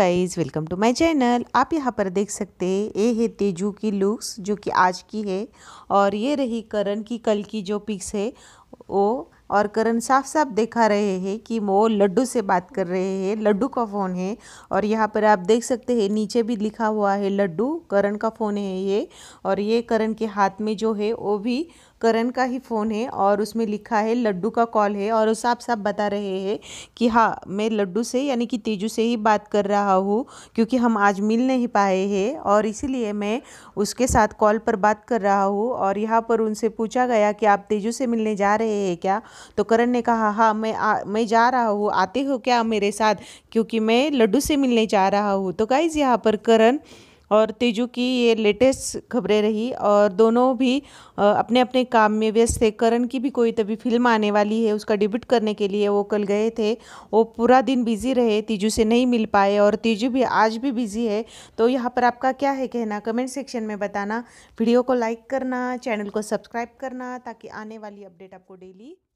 guys welcome to my channel आप यहाँ पर देख सकते हैं ये है तेजू की लुक्स जो कि आज की है और ये रही करण की कल की जो पिक्स है वो और करण साफ साफ देखा रहे हैं कि वो लड्डू से बात कर रहे हैं लड्डू का फ़ोन है और यहाँ पर आप देख सकते हैं नीचे भी लिखा हुआ है लड्डू करण का फ़ोन है ये और ये करण के हाथ में जो है वो भी करण का ही फ़ोन है और उसमें लिखा है लड्डू का कॉल है और वो साफ साफ बता रहे हैं कि हाँ मैं लड्डू से यानी कि तेजू से ही बात कर रहा हूँ क्योंकि हम आज मिल नहीं पाए हैं और इसीलिए मैं उसके साथ कॉल पर बात कर रहा हूँ और यहाँ पर उनसे पूछा गया कि आप तेजू से मिलने जा रहे हैं क्या तो करण ने कहा हाँ मैं आ, मैं जा रहा हूँ आते हो क्या मेरे साथ क्योंकि मैं लड्डू से मिलने जा रहा हूँ तो गाइज़ यहाँ पर करण और तेजू की ये लेटेस्ट खबरें रही और दोनों भी अपने अपने काम में व्यस्त थे करण की भी कोई तभी फिल्म आने वाली है उसका डिब्यूट करने के लिए वो कल गए थे वो पूरा दिन बिजी रहे तेजू से नहीं मिल पाए और तेजू भी आज भी बिजी है तो यहाँ पर आपका क्या है कहना कमेंट सेक्शन में बताना वीडियो को लाइक करना चैनल को सब्सक्राइब करना ताकि आने वाली अपडेट आपको डेली